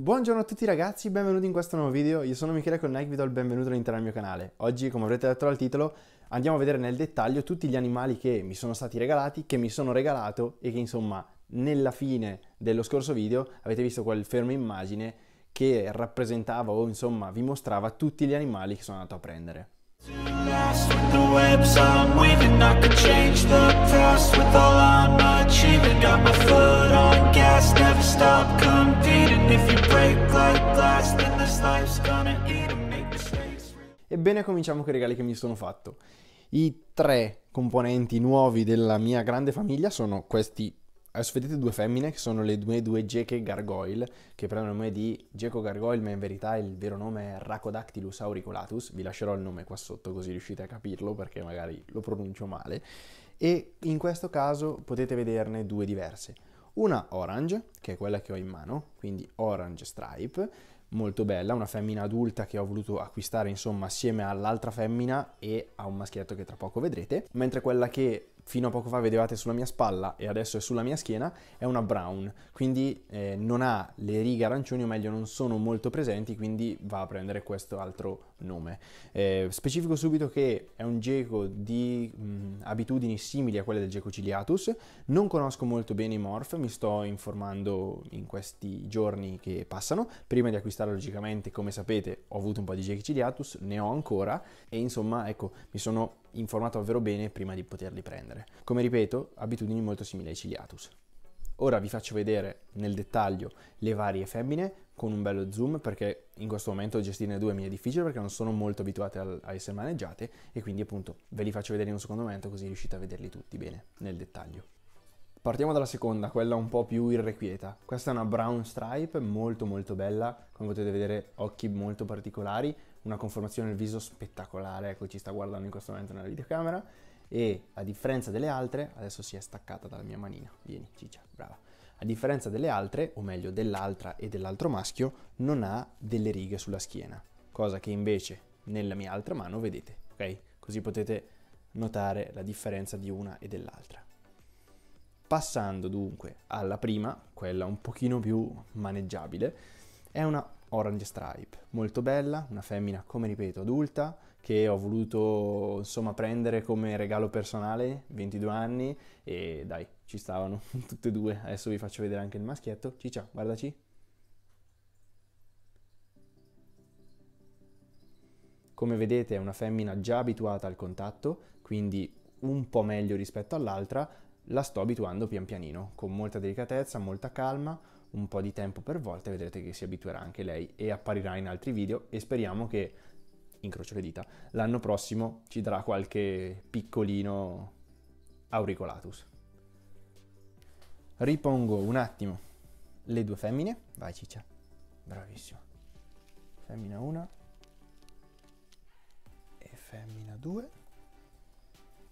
Buongiorno a tutti ragazzi, benvenuti in questo nuovo video, io sono Michele con Nike, vi do il benvenuto all'interno del mio canale. Oggi, come avrete detto dal titolo, andiamo a vedere nel dettaglio tutti gli animali che mi sono stati regalati, che mi sono regalato e che insomma, nella fine dello scorso video avete visto quel fermo immagine che rappresentava o insomma vi mostrava tutti gli animali che sono andato a prendere. Ebbene, cominciamo con i regali che mi sono fatto. I tre componenti nuovi della mia grande famiglia sono questi. Adesso vedete due femmine che sono le due, due geche gargoyle, che prendono il nome di geco gargoyle, ma in verità il vero nome è Racodactylus auriculatus. Vi lascerò il nome qua sotto così riuscite a capirlo perché magari lo pronuncio male. E in questo caso potete vederne due diverse. Una orange, che è quella che ho in mano, quindi orange stripe, molto bella, una femmina adulta che ho voluto acquistare insomma assieme all'altra femmina e a un maschietto che tra poco vedrete, mentre quella che fino a poco fa vedevate sulla mia spalla e adesso è sulla mia schiena, è una brown, quindi eh, non ha le righe arancioni, o meglio non sono molto presenti, quindi va a prendere questo altro nome. Eh, specifico subito che è un geco di mh, mm, abitudini simili a quelle del geco ciliatus, non conosco molto bene i morph, mi sto informando in questi giorni che passano, prima di acquistare logicamente, come sapete, ho avuto un po' di gechi ciliatus, ne ho ancora e insomma, ecco, mi sono informato davvero bene prima di poterli prendere. Come ripeto, abitudini molto simili ai ciliatus. Ora vi faccio vedere nel dettaglio le varie femmine con un bello zoom perché in questo momento gestirne due mi è difficile perché non sono molto abituate a essere maneggiate e quindi appunto ve li faccio vedere in un secondo momento così riuscite a vederli tutti bene nel dettaglio. Partiamo dalla seconda, quella un po' più irrequieta. Questa è una brown stripe molto molto bella, come potete vedere occhi molto particolari, una conformazione del viso spettacolare, ecco ci sta guardando in questo momento nella videocamera e a differenza delle altre, adesso si è staccata dalla mia manina, vieni ciccia, brava. A differenza delle altre, o meglio dell'altra e dell'altro maschio, non ha delle righe sulla schiena, cosa che invece nella mia altra mano vedete, ok? Così potete notare la differenza di una e dell'altra. Passando dunque alla prima, quella un pochino più maneggiabile, è una Orange Stripe. Molto bella, una femmina, come ripeto, adulta, che ho voluto insomma prendere come regalo personale, 22 anni, e dai, ci stavano tutte e due. Adesso vi faccio vedere anche il maschietto. Ciccia, guardaci. Come vedete è una femmina già abituata al contatto, quindi un po' meglio rispetto all'altra, la sto abituando pian pianino, con molta delicatezza, molta calma, un po' di tempo per volta e vedrete che si abituerà anche lei e apparirà in altri video e speriamo che, incrocio le dita, l'anno prossimo ci darà qualche piccolino auricolatus. Ripongo un attimo le due femmine, vai ciccia, bravissima, femmina 1 e femmina 2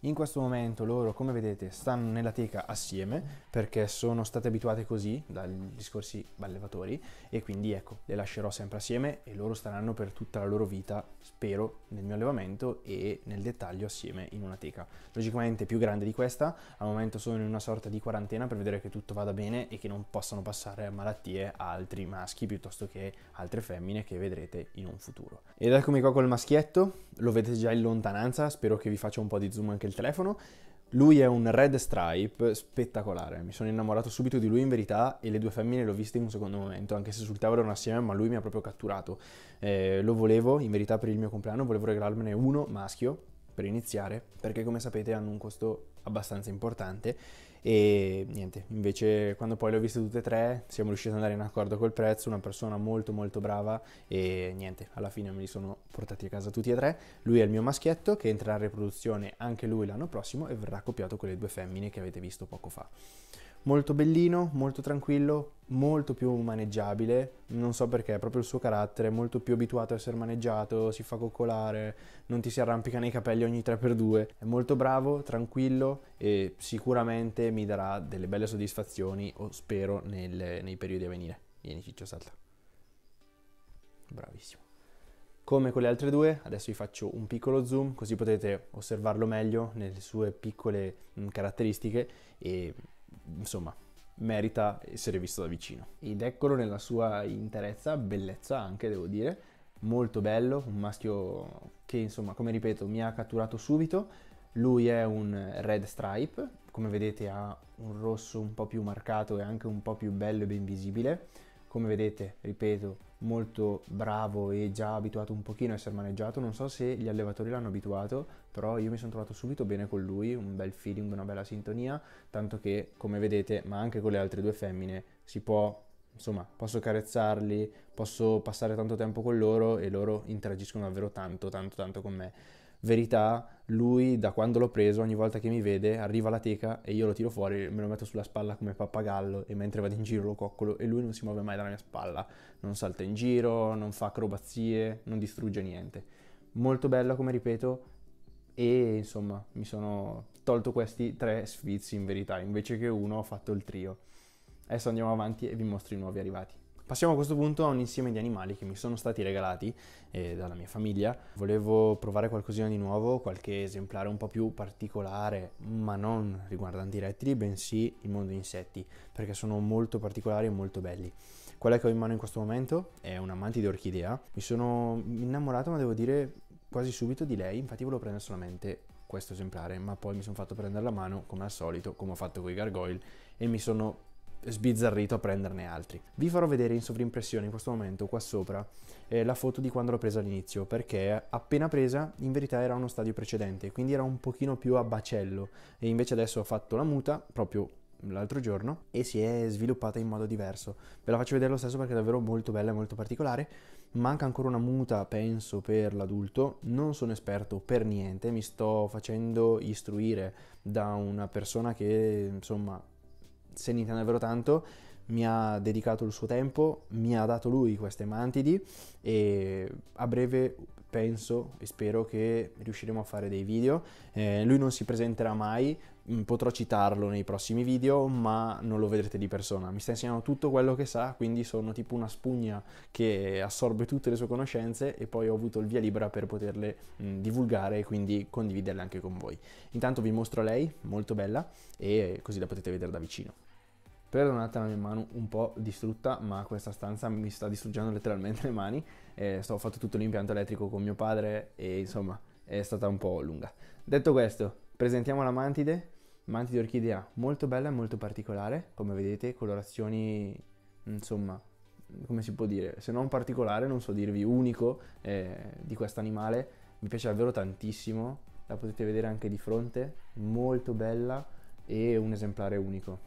in questo momento loro, come vedete, stanno nella teca assieme perché sono state abituate così dagli scorsi allevatori e quindi ecco, le lascerò sempre assieme e loro staranno per tutta la loro vita, spero, nel mio allevamento e nel dettaglio assieme in una teca. Logicamente più grande di questa, al momento sono in una sorta di quarantena per vedere che tutto vada bene e che non possano passare malattie a altri maschi piuttosto che altre femmine che vedrete in un futuro. Ed eccomi qua col maschietto, lo vedete già in lontananza, spero che vi faccia un po' di zoom anche il telefono. Lui è un Red Stripe spettacolare, mi sono innamorato subito di lui in verità e le due femmine l'ho viste in un secondo momento, anche se sul tavolo erano assieme, ma lui mi ha proprio catturato. Eh, lo volevo, in verità per il mio compleanno, volevo regalarmene uno maschio per iniziare, perché come sapete hanno un costo abbastanza importante e niente, invece quando poi le ho viste tutte e tre siamo riusciti ad andare in accordo col prezzo, una persona molto molto brava e niente, alla fine me li sono portati a casa tutti e tre. Lui è il mio maschietto che entrerà in riproduzione anche lui l'anno prossimo e verrà copiato con le due femmine che avete visto poco fa molto bellino, molto tranquillo, molto più maneggiabile, non so perché, è proprio il suo carattere, molto più abituato a essere maneggiato, si fa coccolare, non ti si arrampica nei capelli ogni 3x2, è molto bravo, tranquillo e sicuramente mi darà delle belle soddisfazioni, o spero, nel, nei periodi a venire. Vieni Ciccio, salta. Bravissimo. Come con le altre due, adesso vi faccio un piccolo zoom così potete osservarlo meglio nelle sue piccole mh, caratteristiche e insomma, merita essere visto da vicino. Ed eccolo nella sua interezza, bellezza anche devo dire, molto bello, un maschio che insomma, come ripeto, mi ha catturato subito. Lui è un red stripe, come vedete ha un rosso un po' più marcato e anche un po' più bello e ben visibile come vedete, ripeto, molto bravo e già abituato un pochino a essere maneggiato, non so se gli allevatori l'hanno abituato, però io mi sono trovato subito bene con lui, un bel feeling, una bella sintonia, tanto che come vedete, ma anche con le altre due femmine, si può, insomma, posso carezzarli, posso passare tanto tempo con loro e loro interagiscono davvero tanto, tanto, tanto con me. Verità, lui da quando l'ho preso, ogni volta che mi vede, arriva la teca e io lo tiro fuori, me lo metto sulla spalla come pappagallo e mentre vado in giro lo coccolo e lui non si muove mai dalla mia spalla, non salta in giro, non fa acrobazie, non distrugge niente. Molto bella come ripeto e insomma mi sono tolto questi tre sfizi in verità, invece che uno ho fatto il trio. Adesso andiamo avanti e vi mostro i nuovi arrivati. Passiamo a questo punto a un insieme di animali che mi sono stati regalati eh, dalla mia famiglia. Volevo provare qualcosina di nuovo, qualche esemplare un po' più particolare, ma non riguardanti i rettili, bensì il mondo insetti, perché sono molto particolari e molto belli. Quella che ho in mano in questo momento è un amante di orchidea. Mi sono innamorato, ma devo dire quasi subito di lei, infatti volevo prendere solamente questo esemplare, ma poi mi sono fatto prendere la mano, come al solito, come ho fatto con i gargoyle, e mi sono sbizzarrito a prenderne altri. Vi farò vedere in sovrimpressione in questo momento qua sopra eh, la foto di quando l'ho presa all'inizio perché appena presa in verità era uno stadio precedente quindi era un pochino più a bacello e invece adesso ho fatto la muta proprio l'altro giorno e si è sviluppata in modo diverso. Ve la faccio vedere lo stesso perché è davvero molto bella e molto particolare. Manca ancora una muta, penso, per l'adulto. Non sono esperto per niente, mi sto facendo istruire da una persona che, insomma, se ne intende davvero tanto, mi ha dedicato il suo tempo, mi ha dato lui queste mantidi e a breve penso e spero che riusciremo a fare dei video. Eh, lui non si presenterà mai, mm, potrò citarlo nei prossimi video, ma non lo vedrete di persona. Mi sta insegnando tutto quello che sa, quindi sono tipo una spugna che assorbe tutte le sue conoscenze e poi ho avuto il via libera per poterle mh, mm, divulgare e quindi condividerle anche con voi. Intanto vi mostro lei, molto bella, e così la potete vedere da vicino. Perdonate la mia mano un po' distrutta, ma questa stanza mi sta distruggendo letteralmente le mani. Eh, sto, ho fatto tutto l'impianto elettrico con mio padre e insomma è stata un po' lunga. Detto questo, presentiamo la mantide. Mantide orchidea molto bella e molto particolare, come vedete, colorazioni insomma come si può dire, se non particolare, non so dirvi unico eh, di questo animale, mi piace davvero tantissimo, la potete vedere anche di fronte, molto bella e un esemplare unico.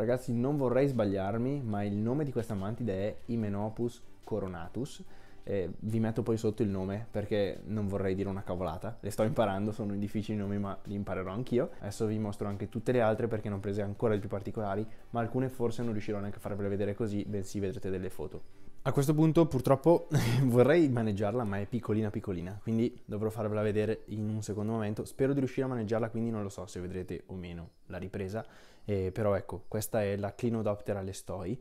Ragazzi, non vorrei sbagliarmi, ma il nome di questa mantide è Imenopus coronatus. Eh, vi metto poi sotto il nome perché non vorrei dire una cavolata. Le sto imparando, sono difficili i nomi, ma li imparerò anch'io. Adesso vi mostro anche tutte le altre perché ne ho prese ancora di più particolari, ma alcune forse non riuscirò neanche a farvele vedere così, bensì vedrete delle foto. A questo punto purtroppo vorrei maneggiarla ma è piccolina piccolina, quindi dovrò farvela vedere in un secondo momento. Spero di riuscire a maneggiarla quindi non lo so se vedrete o meno la ripresa eh, però ecco, questa è la Clinodoptera lestoi,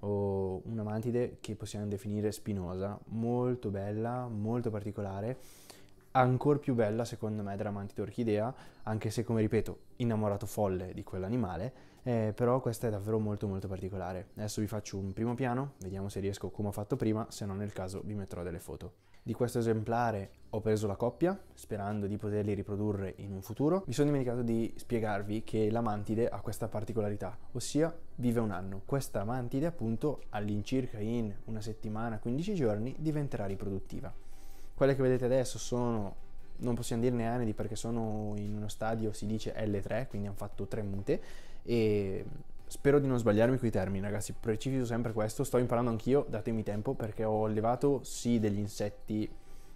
o una mantide che possiamo definire spinosa, molto bella, molto particolare, ancora più bella secondo me della mantide orchidea, anche se come ripeto, innamorato folle di quell'animale, eh, però questa è davvero molto molto particolare. Adesso vi faccio un primo piano, vediamo se riesco come ho fatto prima, se no nel caso vi metterò delle foto. Di questo esemplare ho preso la coppia, sperando di poterli riprodurre in un futuro. Mi sono dimenticato di spiegarvi che la mantide ha questa particolarità, ossia vive un anno. Questa mantide appunto all'incirca in una settimana, 15 giorni, diventerà riproduttiva. Quelle che vedete adesso sono non possiamo dirne anidi perché sono in uno stadio, si dice L3, quindi hanno fatto tre mute e Spero di non sbagliarmi coi termini, ragazzi, preciso sempre questo, sto imparando anch'io, datemi tempo perché ho allevato sì degli insetti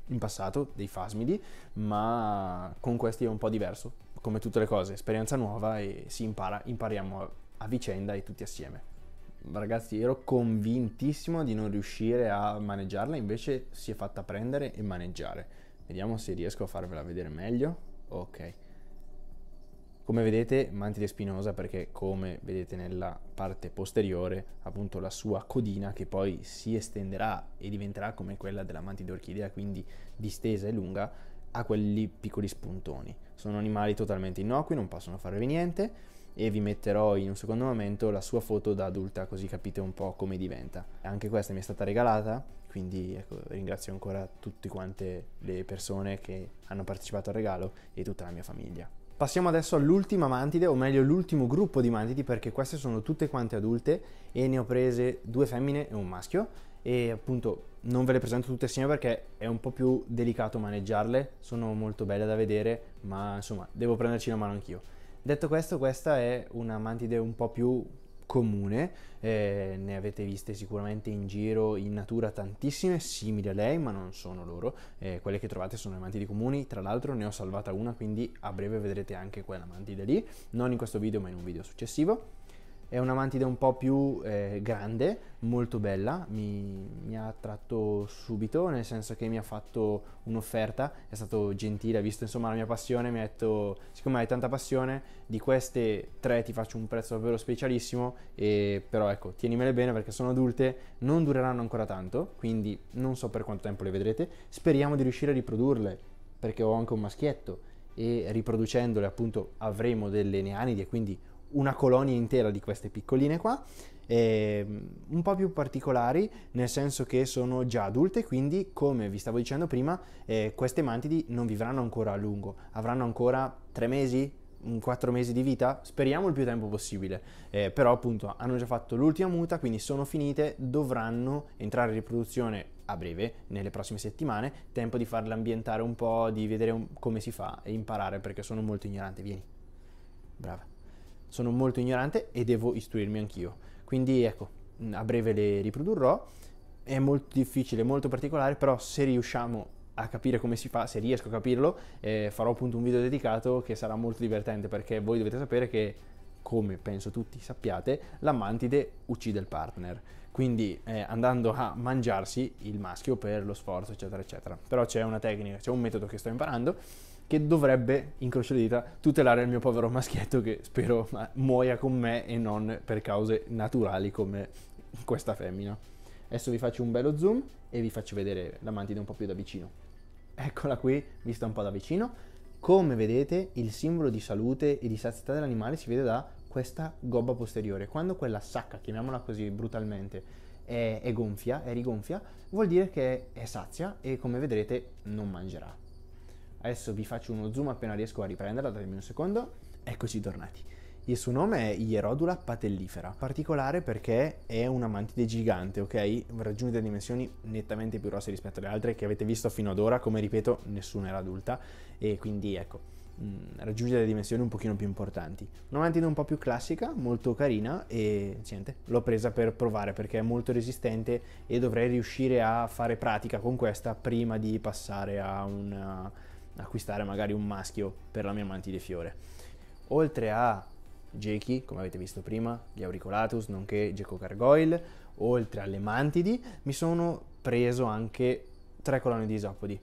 in passato, dei fasmidi, ma con questi è un po' diverso, come tutte le cose, esperienza nuova e si impara, impariamo a vicenda e tutti assieme. Ragazzi, ero convintissimo di non riuscire a maneggiarla, invece si è fatta prendere e maneggiare. Vediamo se riesco a farvela vedere meglio. Ok. Come vedete mantide spinosa perché come vedete nella parte posteriore appunto la sua codina che poi si estenderà e diventerà come quella della mantide orchidea quindi distesa e lunga ha quelli piccoli spuntoni. Sono animali totalmente innocui, non possono farvi niente e vi metterò in un secondo momento la sua foto da adulta così capite un po' come diventa. Anche questa mi è stata regalata quindi ecco, ringrazio ancora tutte quante le persone che hanno partecipato al regalo e tutta la mia famiglia. Passiamo adesso all'ultima mantide, o meglio l'ultimo gruppo di mantidi, perché queste sono tutte quante adulte e ne ho prese due femmine e un maschio. E appunto non ve le presento tutte assieme perché è un po' più delicato maneggiarle, sono molto belle da vedere, ma insomma devo prenderci la mano anch'io. Detto questo, questa è una mantide un po' più comune, eh, ne avete viste sicuramente in giro in natura tantissime simili a lei, ma non sono loro, eh, quelle che trovate sono le mantidi comuni, tra l'altro ne ho salvata una, quindi a breve vedrete anche quella mantide lì, non in questo video ma in un video successivo è una mantide un po' più eh, grande, molto bella, mi, mi, ha attratto subito, nel senso che mi ha fatto un'offerta, è stato gentile, ha visto insomma la mia passione, mi ha detto siccome hai tanta passione, di queste tre ti faccio un prezzo davvero specialissimo, e, però ecco, tienimele bene perché sono adulte, non dureranno ancora tanto, quindi non so per quanto tempo le vedrete, speriamo di riuscire a riprodurle, perché ho anche un maschietto e riproducendole appunto avremo delle neanidi e quindi una colonia intera di queste piccoline qua, eh, un po' più particolari nel senso che sono già adulte, quindi come vi stavo dicendo prima, eh, queste mantidi non vivranno ancora a lungo, avranno ancora tre mesi, quattro mesi di vita, speriamo il più tempo possibile, eh, però appunto hanno già fatto l'ultima muta, quindi sono finite, dovranno entrare in riproduzione a breve, nelle prossime settimane, tempo di farle ambientare un po', di vedere un, come si fa e imparare perché sono molto ignorante, vieni, brava sono molto ignorante e devo istruirmi anch'io. Quindi ecco, mm, a breve le riprodurrò. È molto difficile, molto particolare, però se riusciamo a capire come si fa, se riesco a capirlo, eh, farò appunto un video dedicato che sarà molto divertente perché voi dovete sapere che, come penso tutti sappiate, la mantide uccide il partner. Quindi eh, andando a mangiarsi il maschio per lo sforzo, eccetera, eccetera. Però c'è una tecnica, c'è un metodo che sto imparando che dovrebbe, incrocio le dita, tutelare il mio povero maschietto che spero muoia con me e non per cause naturali come questa femmina. Adesso vi faccio un bello zoom e vi faccio vedere la mantide un po' più da vicino. Eccola qui, vista un po' da vicino. Come vedete, il simbolo di salute e di sazietà dell'animale si vede da questa gobba posteriore. Quando quella sacca, chiamiamola così brutalmente, è, è gonfia, è rigonfia, vuol dire che è, è sazia e come vedrete non mangerà. Adesso vi faccio uno zoom appena riesco a riprenderla, datemi un secondo. Eccoci tornati. Il suo nome è Ierodula patellifera, particolare perché è una mantide gigante, ok? Raggiunge delle dimensioni nettamente più grosse rispetto alle altre che avete visto fino ad ora, come ripeto, nessuna era adulta e quindi ecco, mm, raggiunge delle dimensioni un pochino più importanti. Una mantide un po' più classica, molto carina e niente, l'ho presa per provare perché è molto resistente e dovrei riuscire a fare pratica con questa prima di passare a una acquistare magari un maschio per la mia mantide fiore. Oltre a gechi, come avete visto prima, gli auricolatus, nonché geco gargoyle, oltre alle mantidi, mi sono preso anche tre colonne di isopodi.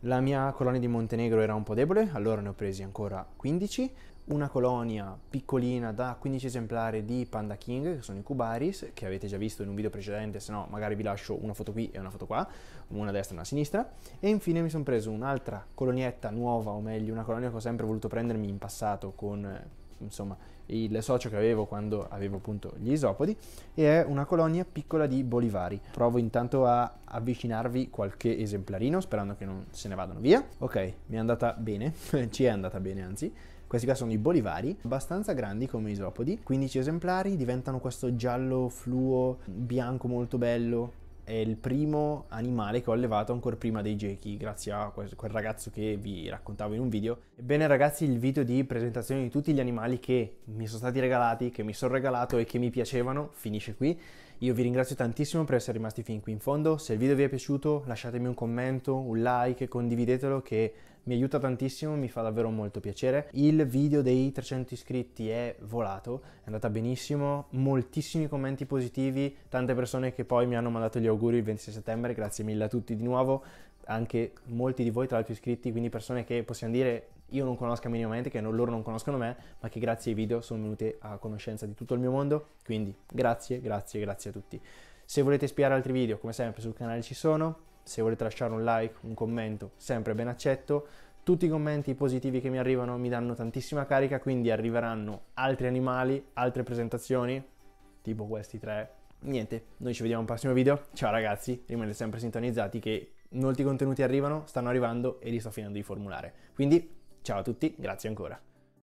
La mia colonia di Montenegro era un po' debole, allora ne ho presi ancora 15 una colonia piccolina da 15 esemplari di Panda King, che sono i Cubaris, che avete già visto in un video precedente, se no magari vi lascio una foto qui e una foto qua, una a destra e una a sinistra. E infine mi sono preso un'altra colonietta nuova, o meglio una colonia che ho sempre voluto prendermi in passato con eh, insomma il socio che avevo quando avevo appunto gli isopodi e è una colonia piccola di bolivari provo intanto a avvicinarvi qualche esemplarino sperando che non se ne vadano via ok mi è andata bene ci è andata bene anzi questi qua sono i bolivari, abbastanza grandi come isopodi, 15 esemplari, diventano questo giallo fluo bianco molto bello. È il primo animale che ho allevato ancora prima dei gechi, grazie a quel ragazzo che vi raccontavo in un video. Ebbene ragazzi, il video di presentazione di tutti gli animali che mi sono stati regalati, che mi sono regalato e che mi piacevano finisce qui. Io vi ringrazio tantissimo per essere rimasti fin qui in fondo. Se il video vi è piaciuto lasciatemi un commento, un like, condividetelo che mi aiuta tantissimo, mi fa davvero molto piacere. Il video dei 300 iscritti è volato, è andata benissimo, moltissimi commenti positivi, tante persone che poi mi hanno mandato gli auguri il 26 settembre, grazie mille a tutti di nuovo, anche molti di voi tra l'altro iscritti, quindi persone che possiamo dire io non conosco minimamente, che non, loro non conoscono me, ma che grazie ai video sono venute a conoscenza di tutto il mio mondo, quindi grazie, grazie, grazie a tutti. Se volete spiare altri video, come sempre sul canale ci sono, se volete lasciare un like, un commento, sempre ben accetto. Tutti i commenti positivi che mi arrivano mi danno tantissima carica, quindi arriveranno altri animali, altre presentazioni, tipo questi tre. Niente, noi ci vediamo al prossimo video. Ciao ragazzi, rimanete sempre sintonizzati che molti contenuti arrivano, stanno arrivando e li sto finendo di formulare. Quindi ciao a tutti, grazie ancora.